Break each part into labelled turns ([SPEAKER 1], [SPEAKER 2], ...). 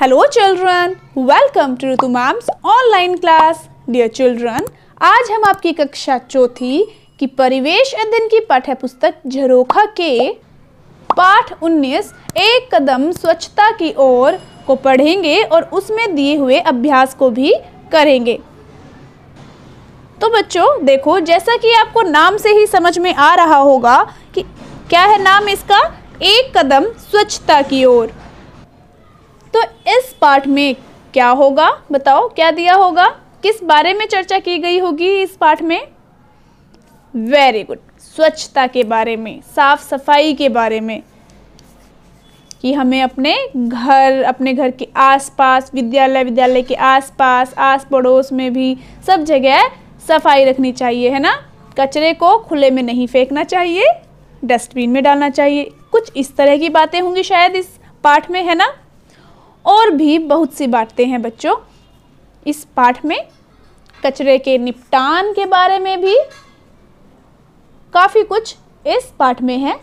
[SPEAKER 1] hello children welcome to Ritu ma'am's online class dear children आज हम आपकी कक्षा चौथी की परिवेश अध्ययन की पाठ्य पुस्तक झरोखा के पाठ 19 एक कदम स्वच्छता की ओर को पढ़ेंगे और उसमें दिए हुए अभ्यास को भी करेंगे तो बच्चों देखो जैसा कि आपको नाम से ही समझ में आ रहा होगा कि क्या है नाम इसका एक कदम स्वच्छता की ओर तो इस पार्ट में क्या होगा बताओ क्या दिया होगा किस बारे में चर्चा की गई होगी इस पाठ में वेरी गुड स्वच्छता के बारे में साफ सफाई के बारे में कि हमें अपने घर अपने घर के आसपास विद्यालय विद्यालय के आसपास आस पड़ोस में भी सब जगह सफाई रखनी चाहिए है ना कचरे को खुले में नहीं फेंकना चाहिए डस्टबिन में डालना चाहिए कुछ इस तरह की बातें होंगी शायद इस पाठ में है ना और भी बहुत सी बातें हैं बच्चों इस पाठ में कचरे के निपटान के बारे में भी काफ़ी कुछ इस पाठ में है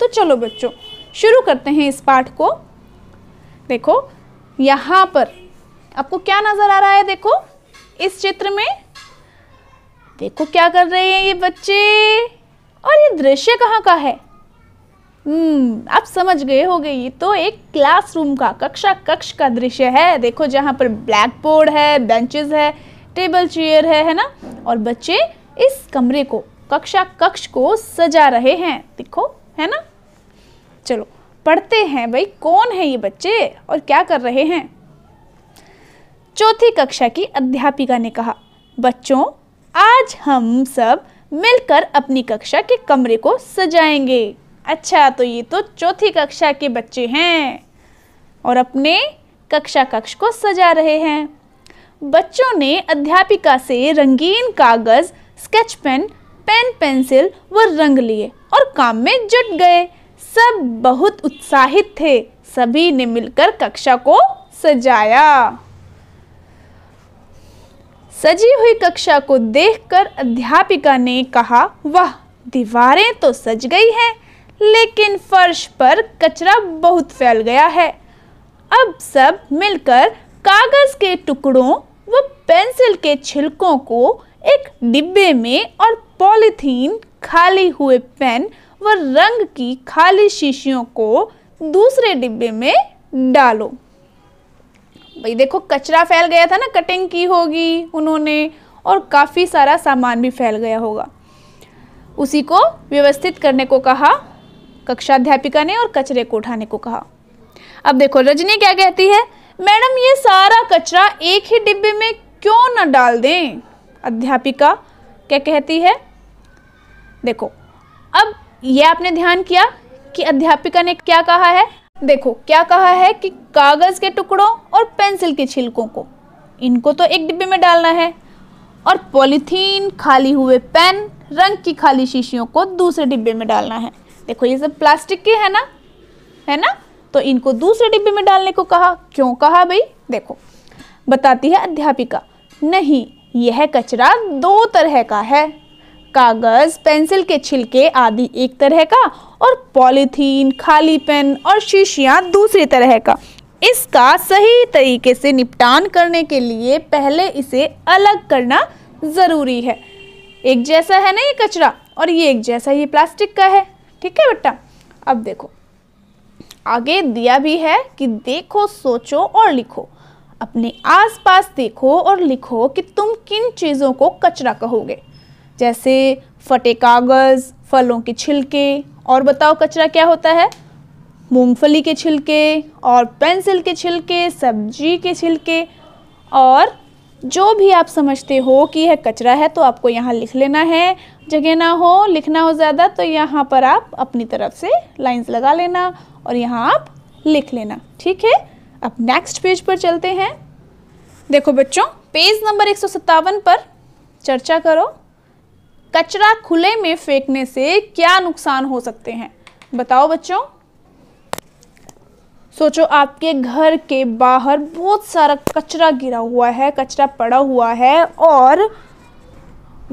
[SPEAKER 1] तो चलो बच्चों शुरू करते हैं इस पाठ को देखो यहाँ पर आपको क्या नज़र आ रहा है देखो इस चित्र में देखो क्या कर रहे हैं ये बच्चे और ये दृश्य कहाँ का है आप हम्म, समझ गए गए ये तो एक क्लासरूम का कक्षा कक्ष का दृश्य है देखो जहाँ पर ब्लैक बोर्ड है बेंचेस है टेबल चेयर है है ना और बच्चे इस कमरे को कक्षा कक्ष को सजा रहे हैं देखो है ना चलो पढ़ते हैं भाई कौन है ये बच्चे और क्या कर रहे हैं चौथी कक्षा की अध्यापिका ने कहा बच्चों आज हम सब मिलकर अपनी कक्षा के कमरे को सजाएंगे अच्छा तो ये तो चौथी कक्षा के बच्चे हैं और अपने कक्षा कक्ष को सजा रहे हैं बच्चों ने अध्यापिका से रंगीन कागज़ स्केच पेन पेन पेंसिल व रंग लिए और काम में जुट गए सब बहुत उत्साहित थे सभी ने मिलकर कक्षा को सजाया सजी हुई कक्षा को देखकर अध्यापिका ने कहा वाह दीवारें तो सज गई हैं लेकिन फर्श पर कचरा बहुत फैल गया है अब सब मिलकर कागज के टुकड़ों व पेंसिल के छिलकों को एक डिब्बे में और पॉलीथीन खाली हुए पेन व रंग की खाली शीशियों को दूसरे डिब्बे में डालो भाई देखो कचरा फैल गया था ना कटिंग की होगी उन्होंने और काफ़ी सारा सामान भी फैल गया होगा उसी को व्यवस्थित करने को कहा कक्षा अध्यापिका ने और कचरे को उठाने को कहा अब देखो रजनी क्या कहती है मैडम ये सारा कचरा एक ही डिब्बे में क्यों ना डाल दें अध्यापिका क्या कहती है देखो अब ये आपने ध्यान किया कि अध्यापिका ने क्या कहा है देखो क्या कहा है कि कागज़ के टुकड़ों और पेंसिल के छिलकों को इनको तो एक डिब्बे में डालना है और पॉलीथीन खाली हुए पेन रंग की खाली शीशियों को दूसरे डिब्बे में डालना है देखो ये सब प्लास्टिक के है ना है ना तो इनको दूसरे डिब्बे में डालने को कहा क्यों कहा भाई देखो बताती है अध्यापिका नहीं यह कचरा दो तरह का है कागज़ पेंसिल के छिलके आदि एक तरह का और पॉलीथीन खाली पेन और शीशिया दूसरी तरह का इसका सही तरीके से निपटान करने के लिए पहले इसे अलग करना ज़रूरी है एक जैसा है ना ये कचरा और ये एक जैसा ये प्लास्टिक का है ठीक है बेटा अब देखो आगे दिया भी है कि देखो सोचो और लिखो अपने आसपास देखो और लिखो कि तुम किन चीज़ों को कचरा कहोगे जैसे फटे कागज़ फलों के छिलके और बताओ कचरा क्या होता है मूंगफली के छिलके और पेंसिल के छिलके सब्जी के छिलके और जो भी आप समझते हो कि यह कचरा है तो आपको यहाँ लिख लेना है जगह ना हो लिखना हो ज़्यादा तो यहाँ पर आप अपनी तरफ से लाइंस लगा लेना और यहाँ आप लिख लेना ठीक है अब नेक्स्ट पेज पर चलते हैं देखो बच्चों पेज नंबर एक पर चर्चा करो कचरा खुले में फेंकने से क्या नुकसान हो सकते हैं बताओ बच्चों सोचो आपके घर के बाहर बहुत सारा कचरा गिरा हुआ है कचरा पड़ा हुआ है और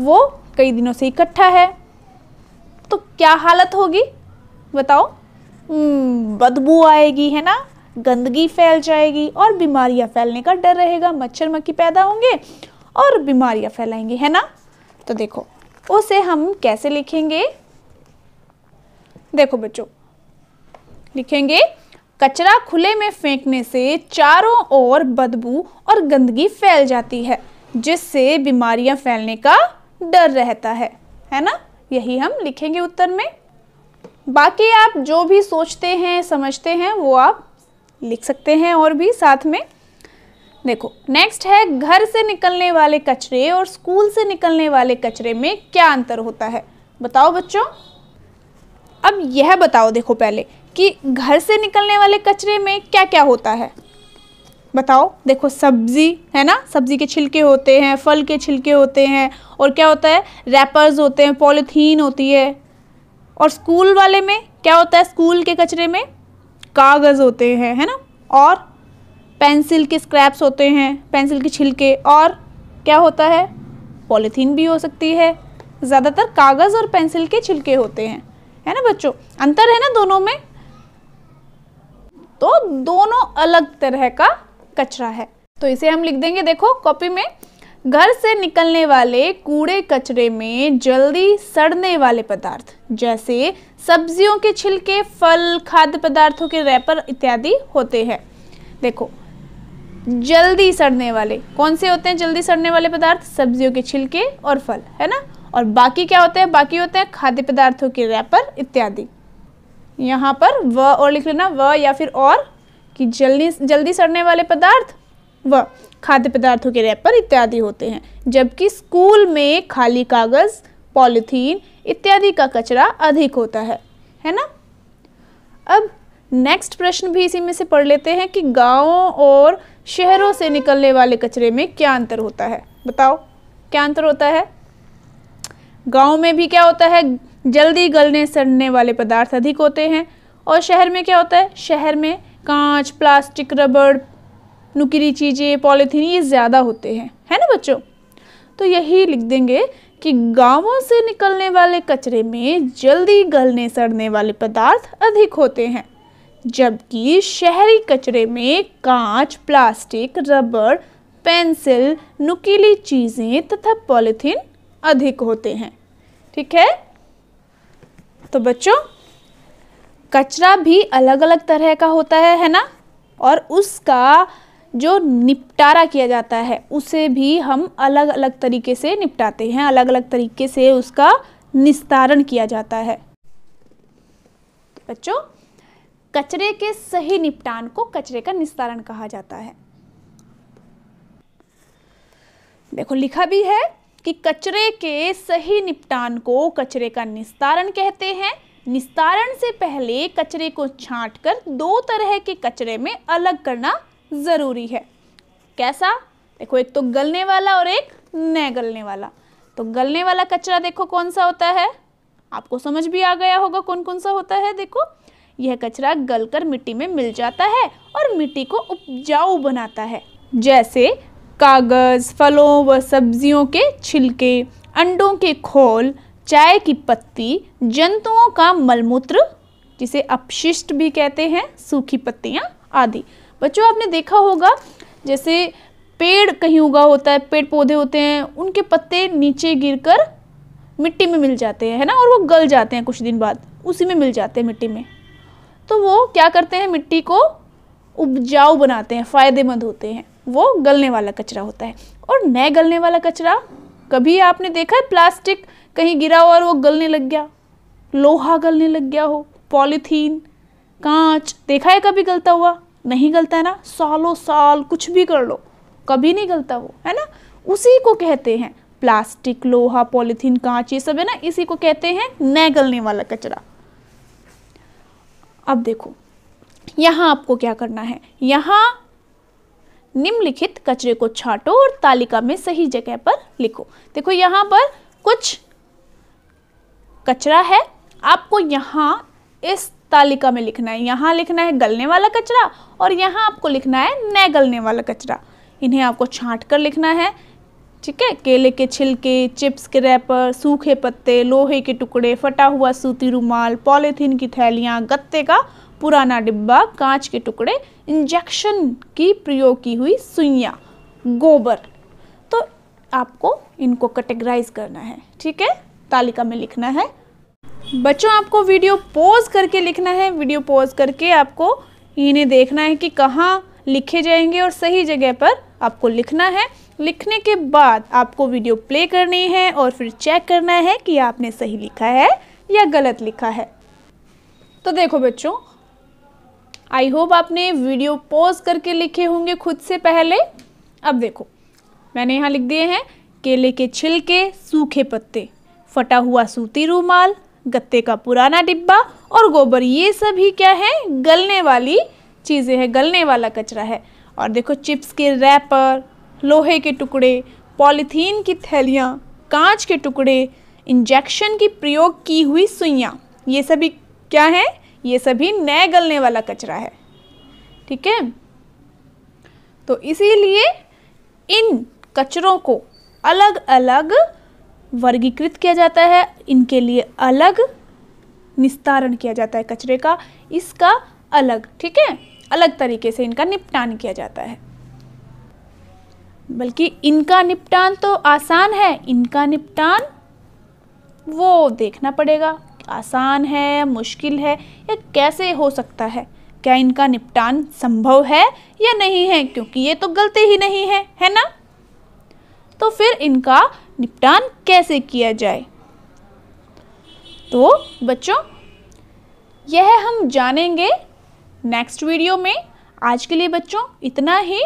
[SPEAKER 1] वो कई दिनों से इकट्ठा है तो क्या हालत होगी बताओ हम्म, बदबू आएगी है ना गंदगी फैल जाएगी और बीमारियां फैलने का डर रहेगा मच्छर मक्खी पैदा होंगे और बीमारियां फैलाएंगे है ना तो देखो उसे हम कैसे लिखेंगे देखो बच्चों लिखेंगे कचरा खुले में फेंकने से चारों ओर बदबू और गंदगी फैल जाती है जिससे बीमारियां फैलने का डर रहता है है ना यही हम लिखेंगे उत्तर में बाकी आप जो भी सोचते हैं समझते हैं वो आप लिख सकते हैं और भी साथ में देखो नेक्स्ट है घर से निकलने वाले कचरे और स्कूल से निकलने वाले कचरे में क्या अंतर होता है बताओ बच्चों अब यह बताओ देखो पहले कि घर से निकलने वाले कचरे में क्या क्या होता है बताओ देखो सब्ज़ी है ना सब्ज़ी के छिलके होते हैं फल के छिलके होते हैं और क्या होता है रैपर्स होते हैं पॉलीथीन होती है और स्कूल वाले में क्या होता है स्कूल के कचरे में कागज़ होते हैं है ना और पेंसिल के स्क्रैप्स होते हैं पेंसिल के छिलके और क्या होता है पॉलीथीन भी हो सकती है ज़्यादातर कागज़ और पेंसिल के छिलके होते हैं है ना बच्चों अंतर है ना दोनों में तो दोनों अलग तरह का कचरा है तो इसे हम लिख देंगे देखो कॉपी में घर से निकलने वाले कूड़े कचरे में जल्दी सड़ने वाले पदार्थ जैसे सब्जियों के छिलके फल खाद्य पदार्थों के रैपर इत्यादि होते हैं देखो जल्दी सड़ने वाले कौन से होते हैं जल्दी सड़ने वाले पदार्थ सब्जियों के छिलके और फल है ना और बाकी क्या होते हैं बाकी होते हैं खाद्य पदार्थों के रैपर इत्यादि यहाँ पर व और लिख लेना व या फिर और कि जल्दी जल्दी सड़ने वाले पदार्थ व खाद्य पदार्थों के रैपर इत्यादि होते हैं जबकि स्कूल में खाली कागज़ पॉलिथीन इत्यादि का कचरा अधिक होता है है ना अब नेक्स्ट प्रश्न भी इसी में से पढ़ लेते हैं कि गाँव और शहरों से निकलने वाले कचरे में क्या अंतर होता है बताओ क्या अंतर होता है गाँव में भी क्या होता है जल्दी गलने सड़ने वाले पदार्थ अधिक होते हैं और शहर में क्या होता है शहर में कांच प्लास्टिक रबड़ नुकीली चीज़ें पॉलीथीन ये ज़्यादा होते हैं है ना बच्चों तो यही लिख देंगे कि गांवों से निकलने वाले कचरे में जल्दी गलने सड़ने वाले पदार्थ अधिक होते हैं जबकि शहरी कचरे में कांच प्लास्टिक रबड़ पेंसिल नुकीली चीज़ें तथा पॉलीथीन अधिक होते हैं ठीक है तो बच्चों कचरा भी अलग अलग तरह का होता है है ना और उसका जो निपटारा किया जाता है उसे भी हम अलग अलग तरीके से निपटाते हैं अलग अलग तरीके से उसका निस्तारण किया जाता है बच्चों कचरे के सही निपटान को कचरे का निस्तारण कहा जाता है देखो लिखा भी है कि कचरे के सही निपटान को कचरे का निस्तारण कहते हैं निस्तारण से पहले कचरे को छांटकर दो तरह के कचरे में अलग करना ज़रूरी है कैसा देखो एक तो गलने वाला और एक न गलने वाला तो गलने वाला कचरा देखो कौन सा होता है आपको समझ भी आ गया होगा कौन कौन सा होता है देखो यह कचरा गलकर मिट्टी में मिल जाता है और मिट्टी को उपजाऊ बनाता है जैसे कागज़ फलों व सब्जियों के छिलके अंडों के खोल चाय की पत्ती जंतुओं का मलमूत्र जिसे अपशिष्ट भी कहते हैं सूखी पत्तियाँ आदि बच्चों आपने देखा होगा जैसे पेड़ कहीं उगा होता है पेड़ पौधे होते हैं उनके पत्ते नीचे गिरकर मिट्टी में मिल जाते हैं है ना और वो गल जाते हैं कुछ दिन बाद उसी में मिल जाते हैं मिट्टी में तो वो क्या करते हैं मिट्टी को उपजाऊ बनाते हैं फ़ायदेमंद होते हैं वो गलने वाला कचरा होता है और न गलने वाला कचरा कभी आपने देखा है प्लास्टिक कहीं गिरा हो और वो गलने लग गया लोहा गलने लग गया हो पॉलीथीन कांच देखा है कभी गलता हुआ नहीं गलता है ना सालों साल कुछ भी कर लो कभी नहीं गलता वो है ना उसी को कहते हैं प्लास्टिक लोहा पॉलीथीन कांच ये सब है ना इसी को कहते हैं न गलने वाला कचरा अब देखो यहाँ आपको क्या करना है यहाँ निम्नलिखित कचरे को छाटो और तालिका में सही जगह पर लिखो देखो यहाँ पर कुछ कचरा है आपको यहाँ इस तालिका में लिखना है यहाँ लिखना है गलने वाला कचरा और यहाँ आपको लिखना है न गलने वाला कचरा इन्हें आपको छाट कर लिखना है ठीक है केले के छिलके चिप्स के रैपर सूखे पत्ते लोहे के टुकड़े फटा हुआ सूती रुमाल पॉलीथीन की थैलियाँ गत्ते का पुराना डिब्बा कांच के टुकड़े इंजेक्शन की प्रयोग की हुई सुइयाँ गोबर तो आपको इनको कैटेगराइज करना है ठीक है तालिका में लिखना है बच्चों आपको वीडियो पॉज करके लिखना है वीडियो पॉज करके आपको इन्हें देखना है कि कहाँ लिखे जाएंगे और सही जगह पर आपको लिखना है लिखने के बाद आपको वीडियो प्ले करनी है और फिर चेक करना है कि आपने सही लिखा है या गलत लिखा है तो देखो बच्चों आई होप आपने वीडियो पॉज करके लिखे होंगे खुद से पहले अब देखो मैंने यहाँ लिख दिए हैं केले के छिलके सूखे पत्ते फटा हुआ सूती रूमाल गत्ते का पुराना डिब्बा और गोबर ये सभी क्या है गलने वाली चीज़ें हैं गलने वाला कचरा है और देखो चिप्स के रैपर लोहे के टुकड़े पॉलीथीन की थैलियाँ कांच के टुकड़े इंजेक्शन की प्रयोग की हुई सुइयाँ ये सभी क्या हैं ये सभी नए गलने वाला कचरा है ठीक है तो इसीलिए इन कचरों को अलग अलग वर्गीकृत किया जाता है इनके लिए अलग निस्तारण किया जाता है कचरे का इसका अलग ठीक है अलग तरीके से इनका निपटान किया जाता है बल्कि इनका निपटान तो आसान है इनका निपटान वो देखना पड़ेगा आसान है मुश्किल है या कैसे हो सकता है क्या इनका निपटान संभव है या नहीं है क्योंकि ये तो गलती ही नहीं है है ना तो फिर इनका निपटान कैसे किया जाए तो बच्चों यह हम जानेंगे नेक्स्ट वीडियो में आज के लिए बच्चों इतना ही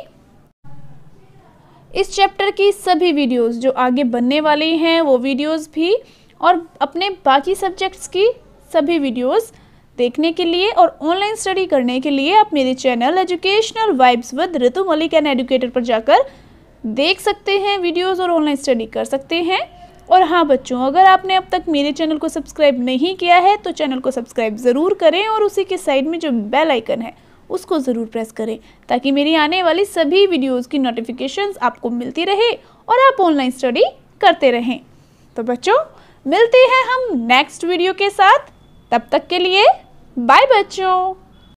[SPEAKER 1] इस चैप्टर की सभी वीडियोस जो आगे बनने वाली हैं वो वीडियोस भी और अपने बाकी सब्जेक्ट्स की सभी वीडियोस देखने के लिए और ऑनलाइन स्टडी करने के लिए आप मेरे channel educational vibes with Ritu Malik and educator पर जाकर देख सकते हैं वीडियोस और ऑनलाइन स्टडी कर सकते हैं और हाँ बच्चों अगर आपने अब तक मेरे चैनल को सब्सक्राइब नहीं किया है तो चैनल को सब्सक्राइब ज़रूर करें और उसी के साइड में जो बेल आइकन है उसको ज़रूर प्रेस करें ताकि मेरी आने वाली सभी वीडियोस की नोटिफिकेशंस आपको मिलती रहे और आप ऑनलाइन स्टडी करते रहें तो बच्चों मिलते हैं हम नेक्स्ट वीडियो के साथ तब तक के लिए बाय बच्चों